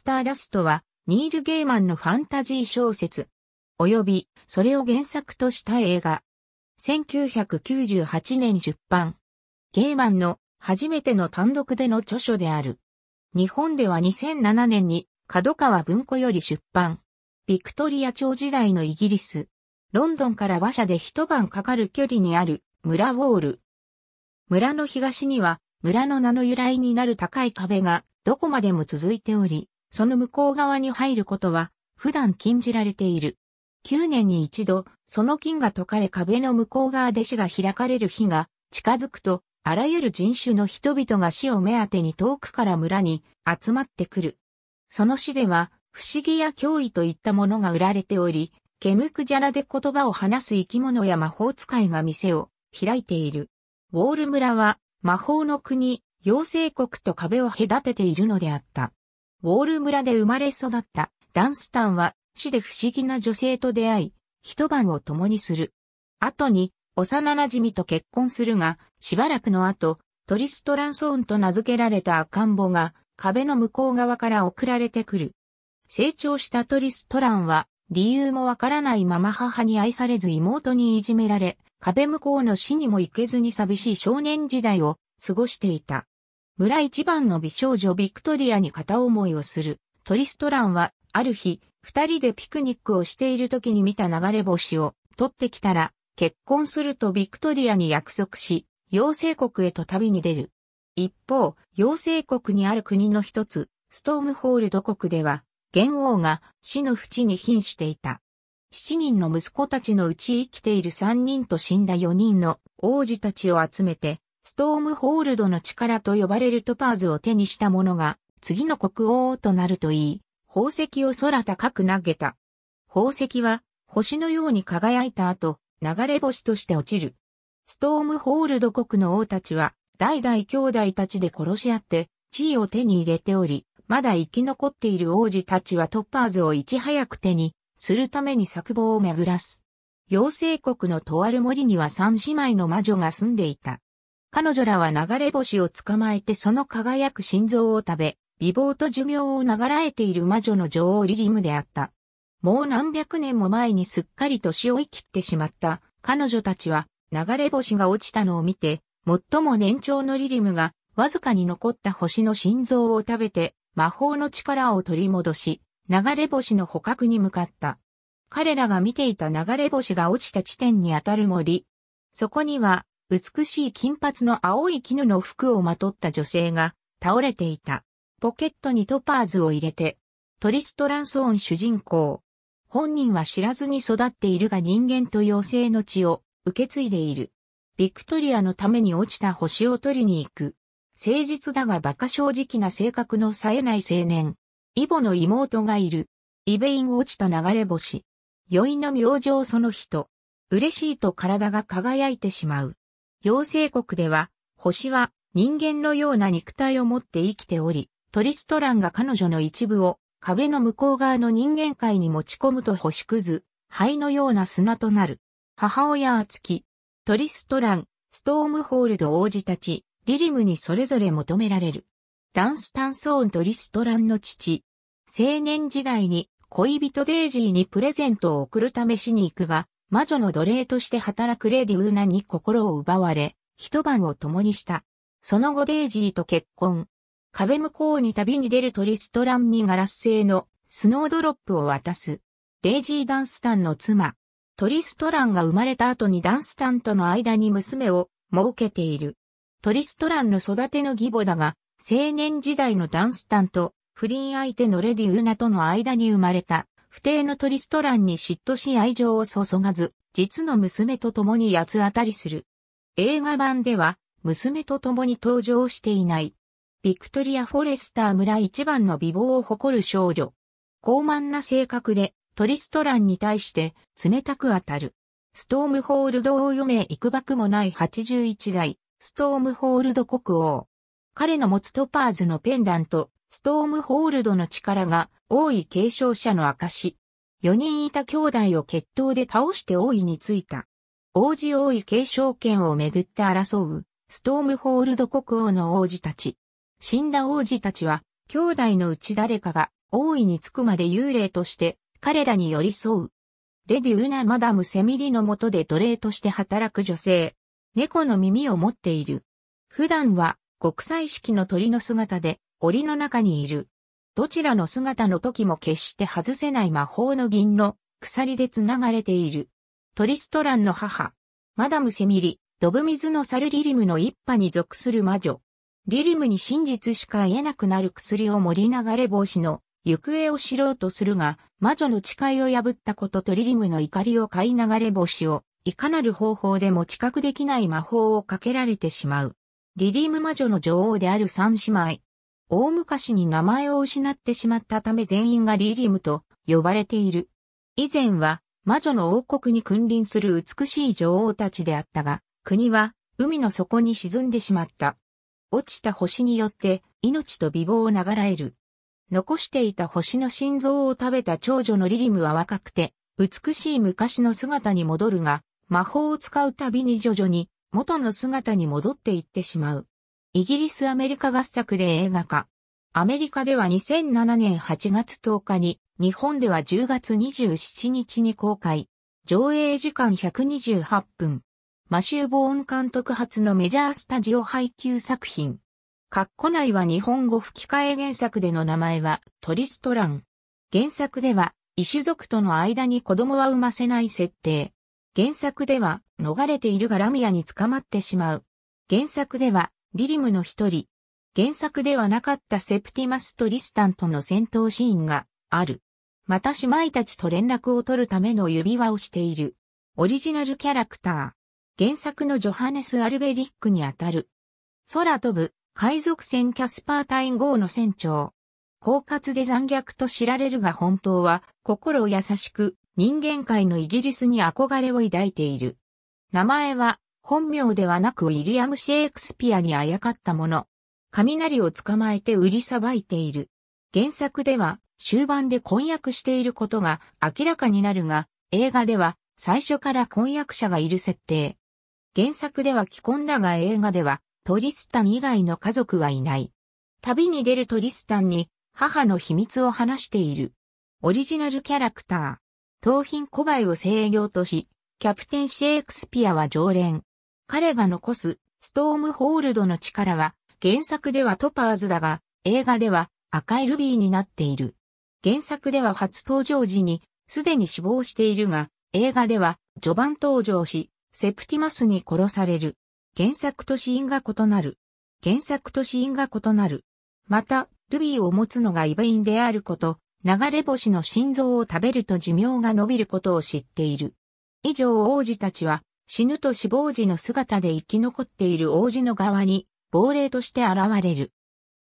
スターダストは、ニール・ゲイマンのファンタジー小説、及び、それを原作とした映画。1998年出版。ゲイマンの初めての単独での著書である。日本では2007年に角川文庫より出版。ビクトリア朝時代のイギリス。ロンドンから馬車で一晩かかる距離にある村ウォール。村の東には村の名の由来になる高い壁がどこまでも続いており、その向こう側に入ることは普段禁じられている。9年に一度、その金が解かれ壁の向こう側で死が開かれる日が近づくと、あらゆる人種の人々が死を目当てに遠くから村に集まってくる。その死では、不思議や脅威といったものが売られており、ケムクジャラで言葉を話す生き物や魔法使いが店を開いている。ウォール村は魔法の国、妖精国と壁を隔てているのであった。ウォール村で生まれ育ったダンスタンは死で不思議な女性と出会い、一晩を共にする。後に幼馴染と結婚するが、しばらくの後、トリストランソーンと名付けられた赤ん坊が壁の向こう側から送られてくる。成長したトリストランは理由もわからないまま母に愛されず妹にいじめられ、壁向こうの死にも行けずに寂しい少年時代を過ごしていた。村一番の美少女ビクトリアに片思いをするトリストランは、ある日、二人でピクニックをしている時に見た流れ星を取ってきたら、結婚するとビクトリアに約束し、妖精国へと旅に出る。一方、妖精国にある国の一つ、ストームホールド国では、元王が死の淵に瀕していた。七人の息子たちのうち生きている三人と死んだ四人の王子たちを集めて、ストームホールドの力と呼ばれるトパーズを手にした者が、次の国王となるといい、宝石を空高く投げた。宝石は、星のように輝いた後、流れ星として落ちる。ストームホールド国の王たちは、代々兄弟たちで殺し合って、地位を手に入れており、まだ生き残っている王子たちはトッパーズをいち早く手に、するために策謀を巡らす。妖精国のとある森には三姉妹の魔女が住んでいた。彼女らは流れ星を捕まえてその輝く心臓を食べ、美貌と寿命を流らえている魔女の女王リリムであった。もう何百年も前にすっかり年を生きてしまった彼女たちは流れ星が落ちたのを見て、最も年長のリリムがわずかに残った星の心臓を食べて魔法の力を取り戻し、流れ星の捕獲に向かった。彼らが見ていた流れ星が落ちた地点にあたる森。そこには美しい金髪の青い絹の服をまとった女性が倒れていた。ポケットにトパーズを入れて、トリストランソーン主人公。本人は知らずに育っているが人間と妖精の血を受け継いでいる。ビクトリアのために落ちた星を取りに行く。誠実だが馬鹿正直な性格の冴えない青年。イボの妹がいる。イベイン落ちた流れ星。酔いの明星その人。嬉しいと体が輝いてしまう。妖精国では、星は人間のような肉体を持って生きており、トリストランが彼女の一部を壁の向こう側の人間界に持ち込むと星屑、灰のような砂となる。母親厚木、トリストラン、ストームホールド王子たち、リリムにそれぞれ求められる。ダンスタンソーントリストランの父。青年時代に恋人デイジーにプレゼントを贈るためしに行くが、魔女の奴隷として働くレディウーナに心を奪われ、一晩を共にした。その後デイジーと結婚。壁向こうに旅に出るトリストランにガラス製のスノードロップを渡す。デイジー・ダンスタンの妻。トリストランが生まれた後にダンスタンとの間に娘を設けている。トリストランの育ての義母だが、青年時代のダンスタンと不倫相手のレディ・ウーナとの間に生まれた不定のトリストランに嫉妬し愛情を注がず、実の娘と共に八つ当たりする。映画版では、娘と共に登場していない。ビクトリア・フォレスター村一番の美貌を誇る少女。傲慢な性格で、トリストランに対して冷たく当たる。ストームホールドを余命幾ばくもない81代、ストームホールド国王。彼の持つトパーズのペンダント、ストームホールドの力が王位継承者の証。4人いた兄弟を決闘で倒して王位についた。王子王位継承権をめぐって争う、ストームホールド国王の王子たち。死んだ王子たちは、兄弟のうち誰かが王位につくまで幽霊として彼らに寄り添う。レデューナマダムセミリの下で奴隷として働く女性。猫の耳を持っている。普段は国際式の鳥の姿で檻の中にいる。どちらの姿の時も決して外せない魔法の銀の鎖で繋がれている。トリストランの母、マダムセミリ、ドブ水の猿リリムの一派に属する魔女。リリムに真実しか得なくなる薬を盛り流れ防止の行方を知ろうとするが、魔女の誓いを破ったこととリリムの怒りを買い流れ星を、いかなる方法でも知覚できない魔法をかけられてしまう。リリム魔女の女王である三姉妹、大昔に名前を失ってしまったため全員がリリムと呼ばれている。以前は魔女の王国に君臨する美しい女王たちであったが、国は海の底に沈んでしまった。落ちた星によって命と美貌を流らえる。残していた星の心臓を食べた長女のリリムは若くて、美しい昔の姿に戻るが、魔法を使うたびに徐々に元の姿に戻っていってしまう。イギリスアメリカ合作で映画化。アメリカでは2007年8月10日に、日本では10月27日に公開。上映時間128分。マシュー・ボーン監督発のメジャースタジオ配給作品。括弧内は日本語吹き替え原作での名前はトリストラン。原作では異種族との間に子供は産ませない設定。原作では逃れているがラミアに捕まってしまう。原作ではリリムの一人。原作ではなかったセプティマスとリスタンとの戦闘シーンがある。また姉妹たちと連絡を取るための指輪をしている。オリジナルキャラクター。原作のジョハネス・アルベリックにあたる。空飛ぶ、海賊船キャスパー隊号の船長。狡猾で残虐と知られるが本当は心優しく人間界のイギリスに憧れを抱いている。名前は本名ではなくウィリアム・シェイクスピアにあやかったもの。雷を捕まえて売りさばいている。原作では終盤で婚約していることが明らかになるが、映画では最初から婚約者がいる設定。原作では既婚だが映画ではトリスタン以外の家族はいない。旅に出るトリスタンに母の秘密を話している。オリジナルキャラクター。盗品小バを制御とし、キャプテンシェイクスピアは常連。彼が残すストームホールドの力は原作ではトパーズだが映画では赤いルビーになっている。原作では初登場時にすでに死亡しているが映画では序盤登場しセプティマスに殺される。原作と死因が異なる。原作と死因が異なる。また、ルビーを持つのがイベインであること、流れ星の心臓を食べると寿命が伸びることを知っている。以上王子たちは死ぬと死亡時の姿で生き残っている王子の側に、亡霊として現れる。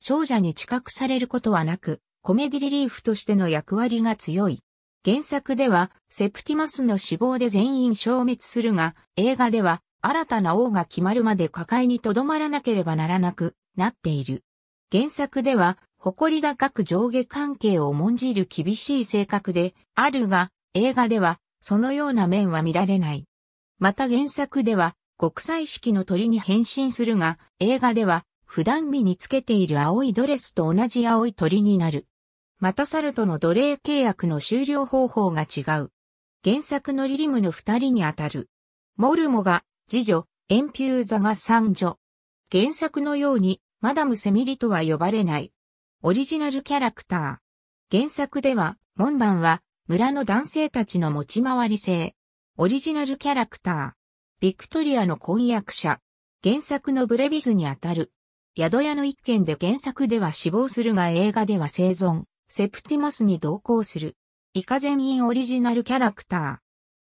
少女に知覚されることはなく、コメディリリーフとしての役割が強い。原作では、セプティマスの死亡で全員消滅するが、映画では、新たな王が決まるまで抱えに留まらなければならなくなっている。原作では、誇り高く上下関係を重んじる厳しい性格であるが、映画では、そのような面は見られない。また原作では国際式の鳥に変身するが、映画では普段身につけている青いドレスと同じ青い鳥になる。また猿との奴隷契約の終了方法が違う。原作のリリムの二人にあたる。モルモが次女、エンピューザが三女。原作のようにマダムセミリとは呼ばれない。オリジナルキャラクター。原作では、門番は村の男性たちの持ち回り性、オリジナルキャラクター、ビクトリアの婚約者、原作のブレビズにあたる。宿屋の一件で原作では死亡するが映画では生存、セプティマスに同行する。イカゼミンオリジナルキャラクタ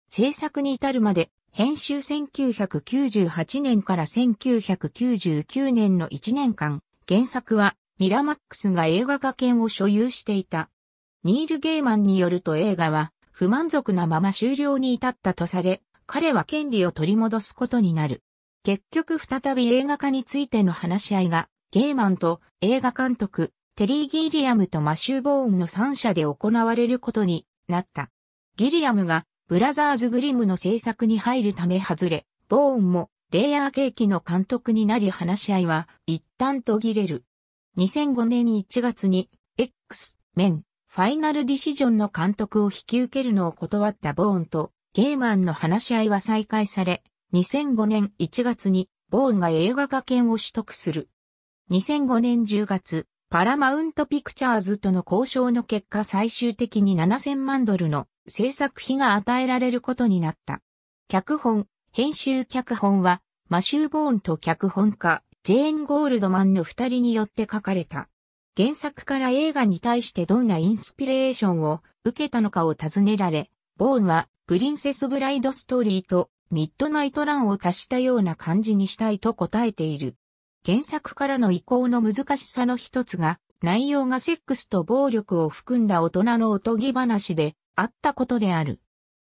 ー。制作に至るまで、編集1998年から1999年の1年間、原作はミラマックスが映画化権を所有していた。ニール・ゲーマンによると映画は不満足なまま終了に至ったとされ、彼は権利を取り戻すことになる。結局再び映画化についての話し合いが、ゲーマンと映画監督、テリー・ギリアムとマシュー・ボーンの3社で行われることになった。ギリアムが、ブラザーズ・グリムの制作に入るため外れ、ボーンも、レイヤーケーキの監督になり話し合いは、一旦途切れる。2005年1月に、X、メン、ファイナルディシジョンの監督を引き受けるのを断ったボーンとゲーマンの話し合いは再開され、2005年1月にボーンが映画化権を取得する。2005年10月、パラマウントピクチャーズとの交渉の結果最終的に7000万ドルの制作費が与えられることになった。脚本、編集脚本はマシュー・ボーンと脚本家、ジェーン・ゴールドマンの二人によって書かれた。原作から映画に対してどんなインスピレーションを受けたのかを尋ねられ、ボーンはプリンセスブライドストーリーとミッドナイトランを足したような感じにしたいと答えている。原作からの移行の難しさの一つが、内容がセックスと暴力を含んだ大人のおとぎ話であったことである。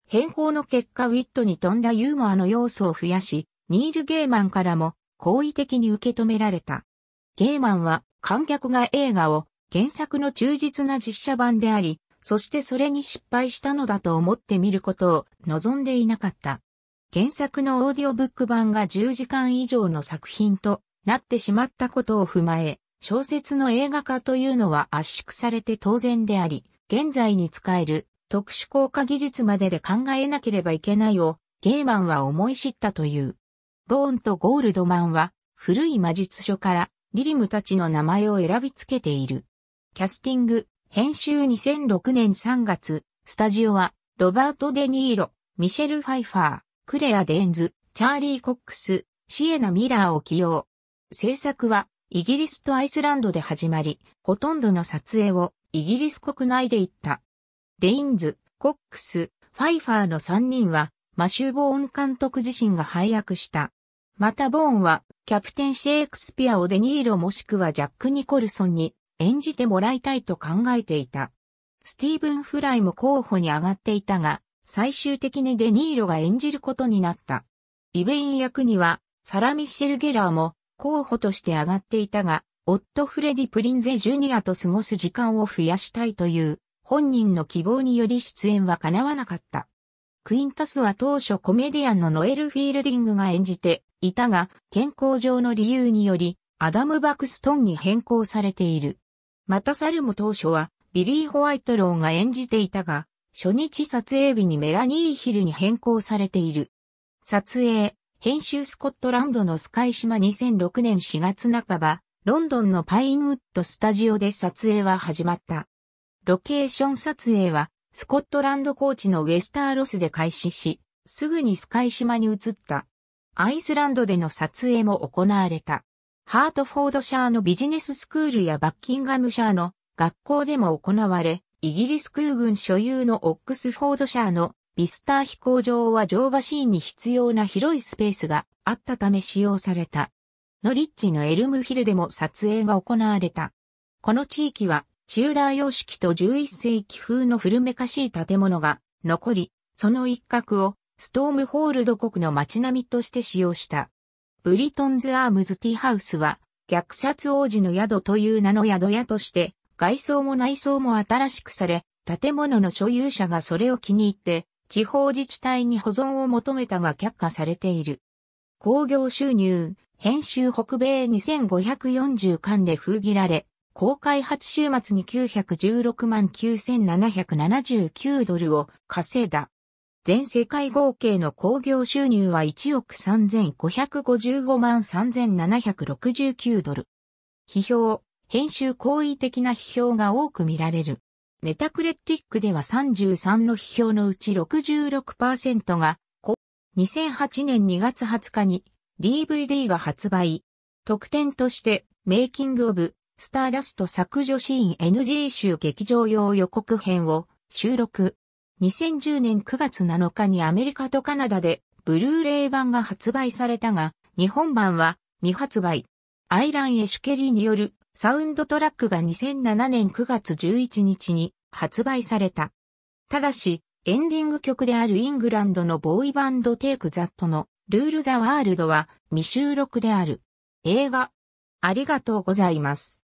変更の結果ウィットに富んだユーモアの要素を増やし、ニール・ゲーマンからも好意的に受け止められた。ゲーマンは観客が映画を原作の忠実な実写版であり、そしてそれに失敗したのだと思って見ることを望んでいなかった。原作のオーディオブック版が10時間以上の作品となってしまったことを踏まえ、小説の映画化というのは圧縮されて当然であり、現在に使える特殊効果技術までで考えなければいけないをゲーマンは思い知ったという。ボーンとゴールドマンは古い魔術書からリリムたちの名前を選びつけている。キャスティング、編集2006年3月、スタジオは、ロバート・デ・ニーロ、ミシェル・ファイファー、クレア・デンズ、チャーリー・コックス、シエナ・ミラーを起用。制作は、イギリスとアイスランドで始まり、ほとんどの撮影をイギリス国内で行った。デインズ、コックス、ファイファーの3人は、マシュー・ボーン監督自身が配役した。またボーンはキャプテンシェイクスピアをデニーロもしくはジャック・ニコルソンに演じてもらいたいと考えていた。スティーブン・フライも候補に上がっていたが、最終的にデニーロが演じることになった。イベイン役には、サラ・ミシェル・ゲラーも候補として上がっていたが、夫フレディ・プリンゼ・ジュニアと過ごす時間を増やしたいという本人の希望により出演は叶わなかった。クインタスは当初コメディアンのノエル・フィールディングが演じていたが、健康上の理由により、アダム・バクストンに変更されている。またサルも当初は、ビリー・ホワイトローが演じていたが、初日撮影日にメラニー・ヒルに変更されている。撮影、編集スコットランドのスカイ島2006年4月半ば、ロンドンのパインウッドスタジオで撮影は始まった。ロケーション撮影は、スコットランドコーチのウェスターロスで開始し、すぐにスカイ島に移った。アイスランドでの撮影も行われた。ハートフォードシャーのビジネススクールやバッキンガムシャーの学校でも行われ、イギリス空軍所有のオックスフォードシャーのビスター飛行場は乗馬シーンに必要な広いスペースがあったため使用された。ノリッチのエルムヒルでも撮影が行われた。この地域は、チューダー様式と11世紀風の古めかしい建物が残り、その一角をストームホールド国の街並みとして使用した。ブリトンズ・アームズ・ティーハウスは、虐殺王子の宿という名の宿屋として、外装も内装も新しくされ、建物の所有者がそれを気に入って、地方自治体に保存を求めたが却下されている。工業収入、編集北米2540巻で封切られ、公開初週末に916万9779ドルを稼いだ。全世界合計の興行収入は1億3555万3769ドル。批評、編集好意的な批評が多く見られる。メタクレティックでは33の批評のうち66%が、2008年2月20日に DVD が発売。特典として、メイキングオブ、スターダスト削除シーン NG 集劇場用予告編を収録。2010年9月7日にアメリカとカナダでブルーレイ版が発売されたが、日本版は未発売。アイラン・エシュケリによるサウンドトラックが2007年9月11日に発売された。ただし、エンディング曲であるイングランドのボーイバンドテイクザットのルールザワールドは未収録である。映画。ありがとうございます。